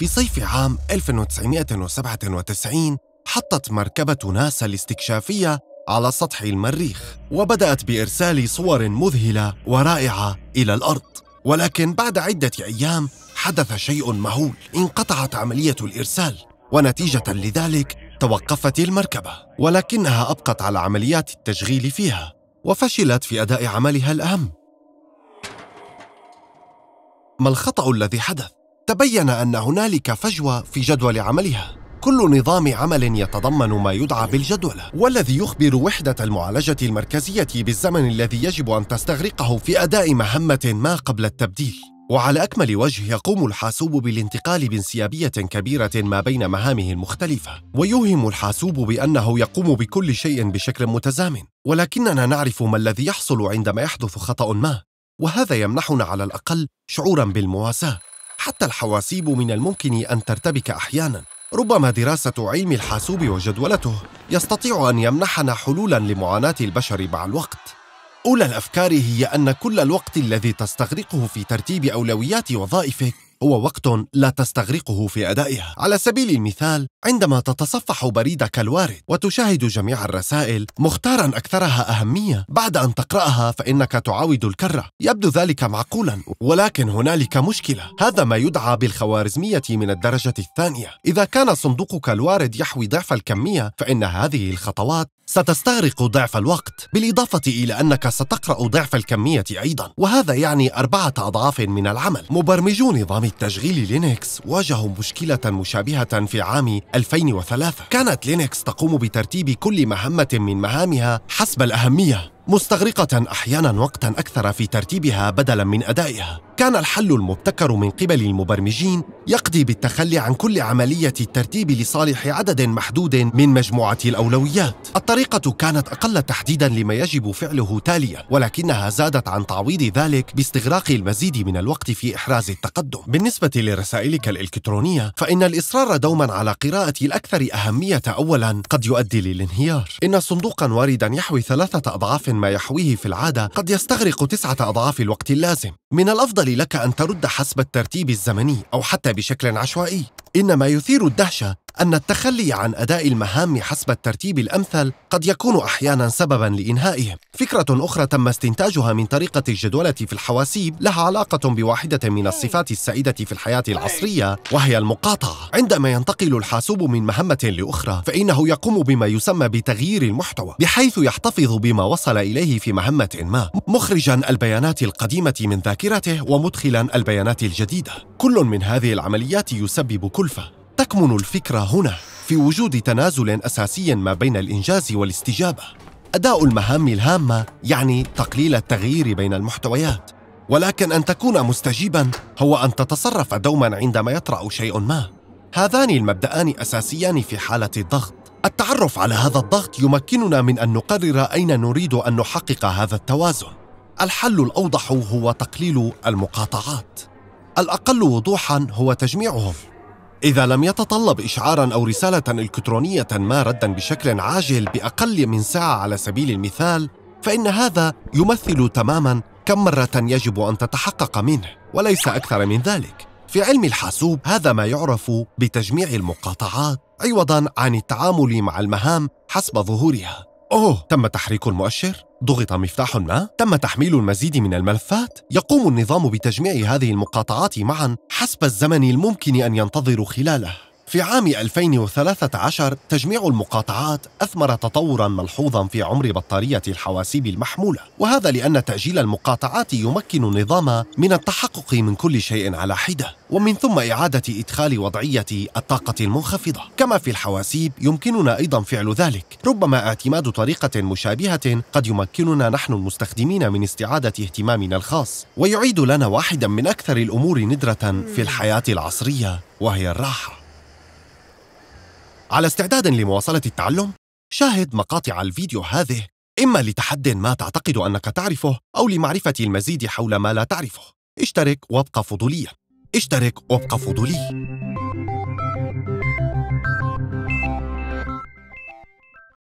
في صيف عام 1997 حطت مركبة ناسا الاستكشافية على سطح المريخ وبدأت بإرسال صور مذهلة ورائعة إلى الأرض ولكن بعد عدة أيام حدث شيء مهول انقطعت عملية الإرسال ونتيجة لذلك توقفت المركبة ولكنها أبقت على عمليات التشغيل فيها وفشلت في أداء عملها الأهم ما الخطأ الذي حدث؟ تبين أن هنالك فجوة في جدول عملها كل نظام عمل يتضمن ما يدعى بالجدولة والذي يخبر وحدة المعالجة المركزية بالزمن الذي يجب أن تستغرقه في أداء مهمة ما قبل التبديل وعلى أكمل وجه يقوم الحاسوب بالانتقال بانسيابية كبيرة ما بين مهامه المختلفة ويوهم الحاسوب بأنه يقوم بكل شيء بشكل متزامن ولكننا نعرف ما الذي يحصل عندما يحدث خطأ ما وهذا يمنحنا على الأقل شعورا بالمواساة حتى الحواسيب من الممكن أن ترتبك أحياناً ربما دراسة علم الحاسوب وجدولته يستطيع أن يمنحنا حلولاً لمعاناة البشر مع الوقت أولى الأفكار هي أن كل الوقت الذي تستغرقه في ترتيب أولويات وظائفك هو وقت لا تستغرقه في أدائها على سبيل المثال عندما تتصفح بريدك الوارد وتشاهد جميع الرسائل مختارا أكثرها أهمية بعد أن تقرأها فإنك تعاود الكرة يبدو ذلك معقولا ولكن هنالك مشكلة هذا ما يدعى بالخوارزمية من الدرجة الثانية إذا كان صندوقك الوارد يحوي ضعف الكمية فإن هذه الخطوات ستستغرق ضعف الوقت بالإضافة إلى أنك ستقرأ ضعف الكمية أيضا وهذا يعني أربعة أضعاف من العمل مبرمجو نظام التشغيل لينكس واجهوا مشكلة مشابهة في عام 2003 كانت لينكس تقوم بترتيب كل مهمة من مهامها حسب الأهمية مستغرقة أحيانا وقتا أكثر في ترتيبها بدلا من أدائها كان الحل المبتكر من قبل المبرمجين يقضي بالتخلي عن كل عملية الترتيب لصالح عدد محدود من مجموعة الأولويات. الطريقة كانت أقل تحديدا لما يجب فعله تاليا، ولكنها زادت عن تعويض ذلك باستغراق المزيد من الوقت في إحراز التقدم. بالنسبة لرسائلك الإلكترونية، فإن الإصرار دوما على قراءة الأكثر أهمية أولا قد يؤدي للانهيار. إن صندوقا واردا يحوي ثلاثة أضعاف ما يحويه في العادة قد يستغرق تسعة أضعاف الوقت اللازم. من الأفضل لك أن ترد حسب الترتيب الزمني أو حتى بشكل عشوائي إن ما يثير الدهشة أن التخلي عن أداء المهام حسب الترتيب الأمثل قد يكون أحيانا سببا لإنهائهم. فكرة أخرى تم استنتاجها من طريقة الجدولة في الحواسيب لها علاقة بواحدة من الصفات السائدة في الحياة العصرية وهي المقاطعة. عندما ينتقل الحاسوب من مهمة لأخرى فإنه يقوم بما يسمى بتغيير المحتوى بحيث يحتفظ بما وصل إليه في مهمة ما مخرجا البيانات القديمة من ذاكرته ومدخلا البيانات الجديدة. كل من هذه العمليات يسبب كلفة تكمن الفكرة هنا في وجود تنازل أساسي ما بين الإنجاز والاستجابة أداء المهام الهامة يعني تقليل التغيير بين المحتويات ولكن أن تكون مستجيبا هو أن تتصرف دوما عندما يطرأ شيء ما هذان المبدأان أساسيان في حالة الضغط التعرف على هذا الضغط يمكننا من أن نقرر أين نريد أن نحقق هذا التوازن الحل الأوضح هو تقليل المقاطعات الأقل وضوحا هو تجميعهم إذا لم يتطلب إشعارا أو رسالة إلكترونية ما ردا بشكل عاجل بأقل من ساعة على سبيل المثال فإن هذا يمثل تماما كم مرة يجب أن تتحقق منه وليس أكثر من ذلك في علم الحاسوب هذا ما يعرف بتجميع المقاطعات عوضا عن التعامل مع المهام حسب ظهورها أوه تم تحريك المؤشر ضغط مفتاح ما تم تحميل المزيد من الملفات يقوم النظام بتجميع هذه المقاطعات معا حسب الزمن الممكن ان ينتظر خلاله في عام 2013 تجميع المقاطعات أثمر تطورا ملحوظا في عمر بطارية الحواسيب المحمولة وهذا لأن تأجيل المقاطعات يمكن النظام من التحقق من كل شيء على حدة ومن ثم إعادة إدخال وضعية الطاقة المنخفضة كما في الحواسيب يمكننا أيضا فعل ذلك ربما اعتماد طريقة مشابهة قد يمكننا نحن المستخدمين من استعادة اهتمامنا الخاص ويعيد لنا واحدا من أكثر الأمور ندرة في الحياة العصرية وهي الراحة على استعداد لمواصلة التعلم؟ شاهد مقاطع الفيديو هذه إما لتحد ما تعتقد أنك تعرفه أو لمعرفة المزيد حول ما لا تعرفه اشترك وابقى فضوليا اشترك وابقى فضولي